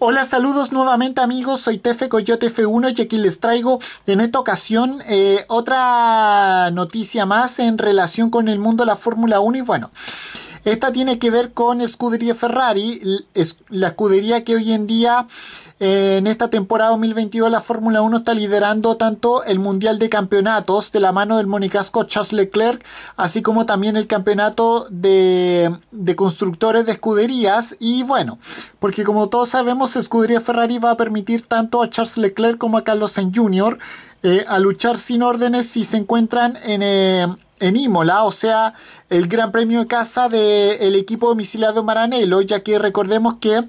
Hola, saludos nuevamente amigos, soy Tefe Coyote F1 y aquí les traigo en esta ocasión eh, otra noticia más en relación con el mundo de la Fórmula 1 y bueno... Esta tiene que ver con Scuderia Ferrari, la escudería que hoy en día eh, en esta temporada 2022 la Fórmula 1 está liderando tanto el Mundial de Campeonatos de la mano del monicasco Charles Leclerc, así como también el Campeonato de, Constructores de Escuderías. Y bueno, porque como todos sabemos, Escudería Ferrari va a permitir tanto a Charles Leclerc como a Carlos Sainz Jr. Eh, a luchar sin órdenes si se encuentran en... Eh, en Imola, o sea, el Gran Premio de Casa del de equipo domiciliado Maranello, ya que recordemos que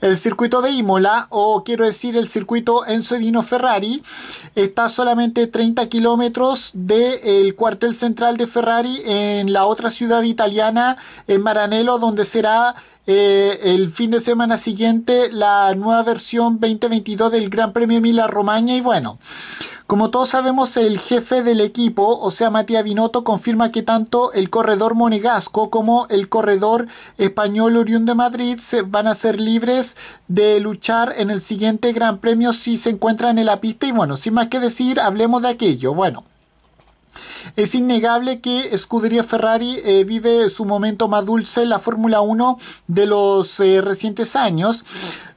el circuito de Imola, o quiero decir el circuito Enzo Ferrari, está solamente 30 kilómetros del cuartel central de Ferrari en la otra ciudad italiana, en Maranello, donde será eh, el fin de semana siguiente la nueva versión 2022 del Gran Premio mila Romagna y bueno. Como todos sabemos, el jefe del equipo, o sea, Matías Binotto, confirma que tanto el corredor monegasco como el corredor español oriundo de Madrid se van a ser libres de luchar en el siguiente Gran Premio si se encuentran en la pista. Y bueno, sin más que decir, hablemos de aquello. Bueno. Es innegable que Scuderia Ferrari eh, vive su momento más dulce en la Fórmula 1 de los eh, recientes años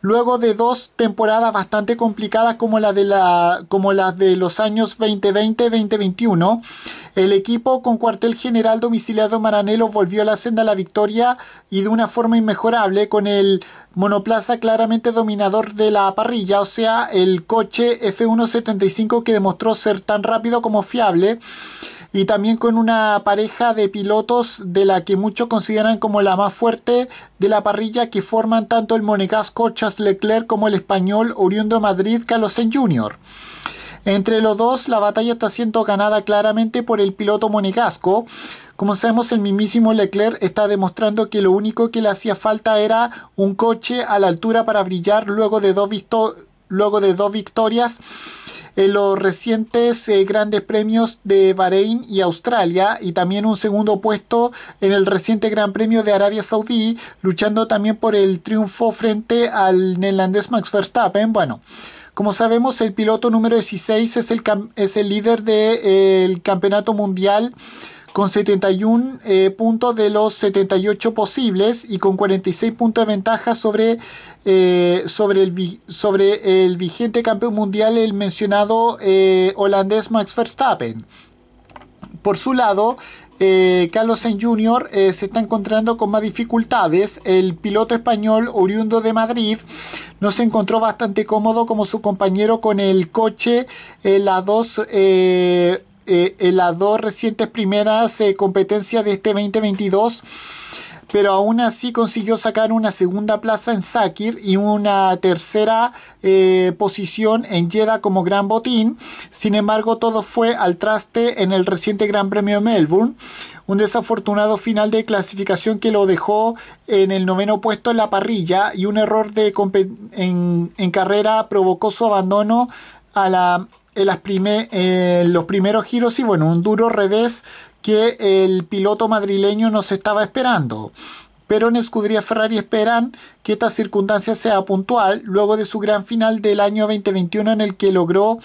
luego de dos temporadas bastante complicadas como, de las de los años 2020-2021, el equipo con cuartel general domiciliado Maranelo volvió a la senda a la victoria y de una forma inmejorable con el monoplaza claramente dominador de la parrilla, o sea, el coche F175 que demostró ser tan rápido como fiable y también con una pareja de pilotos de la que muchos consideran como la más fuerte de la parrilla que forman tanto el Monegasco Leclerc como el español oriundo Madrid Carlos Sainz Jr. Entre los dos, la batalla está siendo ganada claramente por el piloto monegasco. Como sabemos, el mismísimo Leclerc está demostrando que lo único que le hacía falta era un coche a la altura para brillar luego de dos, luego de dos victorias en eh, los recientes eh, grandes premios de Bahrein y Australia y también un segundo puesto en el reciente Gran Premio de Arabia Saudí, luchando también por el triunfo frente al neerlandés Max Verstappen. Bueno. Como sabemos, el piloto número 16 es el, es el líder del eh, campeonato mundial con 71 eh, puntos de los 78 posibles y con 46 puntos de ventaja sobre, eh, sobre, el, sobre el vigente campeón mundial, el mencionado eh, holandés Max Verstappen. Por su lado, Carlos Sainz Jr. se está encontrando con más dificultades. El piloto español oriundo de Madrid no se encontró bastante cómodo como su compañero con el coche la 2 eh, en las dos recientes primeras eh, competencias de este 2022, pero aún así consiguió sacar una segunda plaza en Sakir y una tercera eh, posición en Jeddah como gran botín. Sin embargo, todo fue al traste en el reciente Gran Premio de Melbourne. Un desafortunado final de clasificación que lo dejó en el noveno puesto en la parrilla y un error en carrera provocó su abandono a la en, los primeros giros y bueno, un duro revés que el piloto madrileño nos estaba esperando pero en Escudería Ferrari esperan que esta circunstancia sea puntual luego de su gran final del año 2021 en el que logró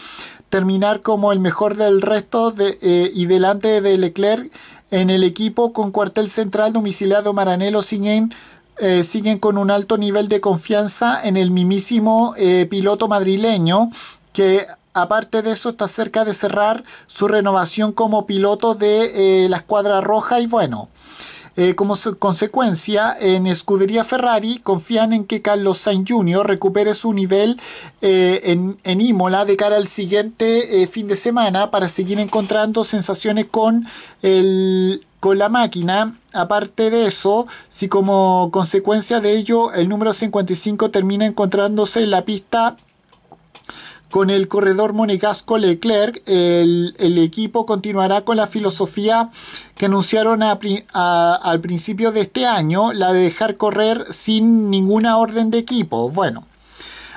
terminar como el mejor del resto eh, y delante de Leclerc en el equipo con cuartel central domiciliado Maranello siguen, eh, siguen con un alto nivel de confianza en el mimísimo eh, piloto madrileño que aparte de eso, está cerca de cerrar su renovación como piloto de eh, la escuadra roja y bueno. Eh, como consecuencia, en Escudería Ferrari confían en que Carlos Sainz Jr. recupere su nivel eh, en, Imola de cara al siguiente fin de semana para seguir encontrando sensaciones con el con la máquina. Aparte de eso, si como consecuencia de ello el número 55 termina encontrándose en la pista con el corredor monegasco Leclerc, el, equipo continuará con la filosofía que anunciaron al principio de este año, la de dejar correr sin ninguna orden de equipo. Bueno,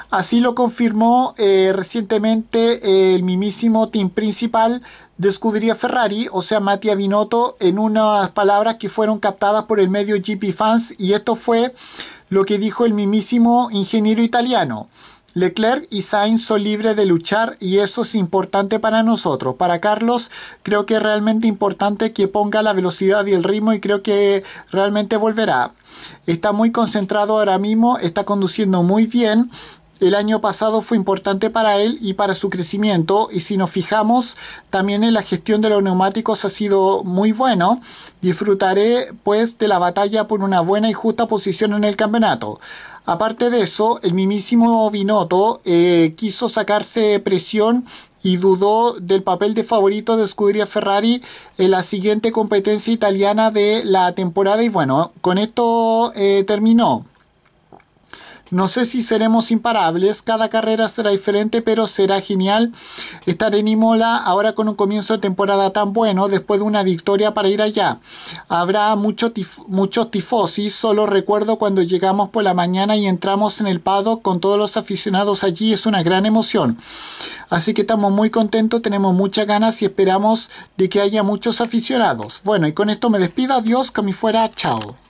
así lo confirmó eh, recientemente el mismísimo team principal de escudería Ferrari, o sea, Mattia Binotto, en unas palabras que fueron captadas por el medio GP Fans, y esto fue lo que dijo el mismísimo ingeniero italiano. Leclerc y Sainz son libres de luchar y eso es importante para nosotros. Para Carlos creo que es realmente importante que ponga la velocidad y el ritmo y creo que realmente volverá. Está muy concentrado ahora mismo, está conduciendo muy bien el año pasado fue importante para él y para su crecimiento. Y si nos fijamos, también en la gestión de los neumáticos ha sido muy bueno. Disfrutaré pues de la batalla por una buena y justa posición en el campeonato. Aparte de eso, el mismísimo Binotto eh, quiso sacarse presión y dudó del papel de favorito de Scuderia Ferrari en la siguiente competencia italiana de la temporada. Y bueno, con esto eh, terminó. No sé si seremos imparables, cada carrera será diferente, pero será genial estar en Imola ahora con un comienzo de temporada tan bueno, después de una victoria para ir allá. Habrá mucho muchos tifosis, solo recuerdo cuando llegamos por la mañana y entramos en el pado con todos los aficionados allí, es una gran emoción. Así que estamos muy contentos, tenemos muchas ganas y esperamos de que haya muchos aficionados. Bueno, y con esto me despido, adiós, que me fuera, chao.